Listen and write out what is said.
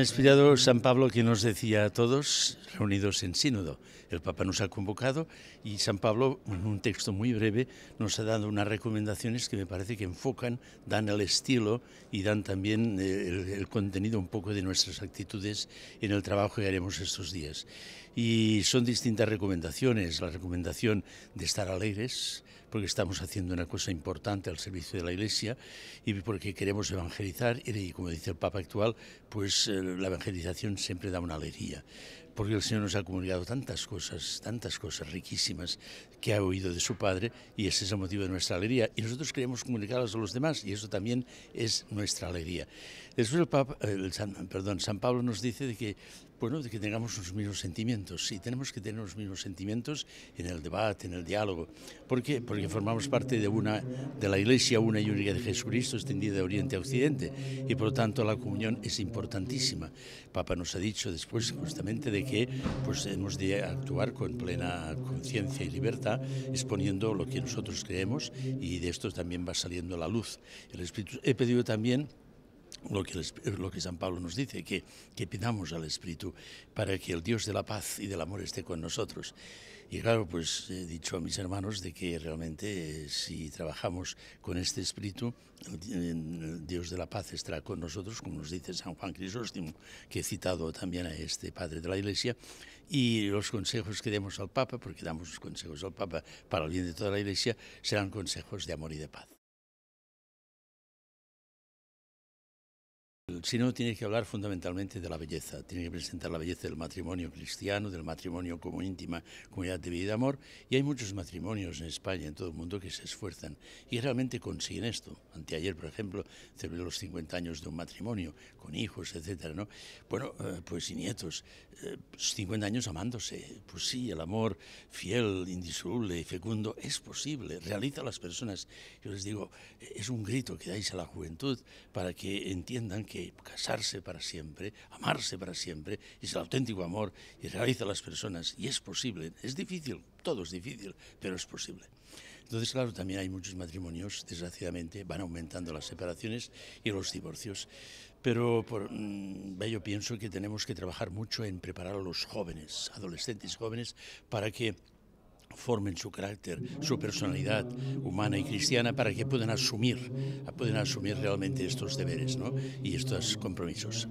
inspirado San Pablo que nos decía a todos, reunidos en sínodo, el Papa nos ha convocado y San Pablo, en un texto muy breve, nos ha dado unas recomendaciones que me parece que enfocan, dan el estilo y dan también eh, el, el contenido un poco de nuestras actitudes en el trabajo que haremos estos días. Y son distintas recomendaciones, la recomendación de estar alegres, porque estamos haciendo una cosa importante al servicio de la Iglesia y porque queremos evangelizar y, como dice el Papa actual, pues eh, la evangelización siempre da una alegría porque el Señor nos ha comunicado tantas cosas, tantas cosas riquísimas que ha oído de su Padre y ese es el motivo de nuestra alegría. Y nosotros queremos comunicarlas a los demás y eso también es nuestra alegría. Después el, Papa, eh, San, perdón, San Pablo nos dice de que, bueno, de que tengamos los mismos sentimientos. Sí, tenemos que tener los mismos sentimientos en el debate, en el diálogo. ¿Por qué? Porque formamos parte de, una, de la Iglesia una y única de Jesucristo, extendida de Oriente a Occidente. Y por lo tanto la comunión es importantísima. El Papa nos ha dicho después justamente de que pues, hemos de actuar con plena conciencia y libertad, exponiendo lo que nosotros creemos y de esto también va saliendo la luz. El espíritu, he pedido también eh, lo que, San Pablo nos dice, que, pidamos al Espíritu para que el Dios de la paz y del amor esté con nosotros. Y claro, pues he dicho a mis hermanos de que realmente eh, si trabajamos con este Espíritu, el, Dios de la paz estará con nosotros, como nos dice San Juan Crisóstomo, que he citado también a este padre de la Iglesia, y los consejos que demos al Papa, porque damos los consejos al Papa para el bien de toda la Iglesia, serán consejos de amor y de paz. sino tiene que hablar fundamentalmente de la belleza, tiene que presentar la belleza del matrimonio cristiano, del matrimonio como íntima comunidad de vida y amor, y hay muchos matrimonios en España, en todo el mundo, que se esfuerzan y realmente consiguen esto. Anteayer, por ejemplo, celebró los 50 años de un matrimonio, con hijos, etc. ¿no? Bueno, eh, pues y nietos, 50 eh, años amándose, pues sí, el amor fiel, indisoluble y fecundo es posible, realiza a las personas. Yo les digo, es un grito que dais a la juventud para que entiendan que casarse para siempre, amarse para siempre, es el auténtico amor y realiza a las personas. Y es posible, es difícil, todo es difícil, pero es posible. Entonces, claro, también hay muchos matrimonios, desgraciadamente, van aumentando las separaciones y los divorcios. Pero mm, yo pienso que tenemos que trabajar mucho en preparar a los jóvenes, adolescentes jóvenes, para que formen su carácter, su personalidad humana y cristiana para que puedan asumir, asumir realmente estos deberes y estos compromisos.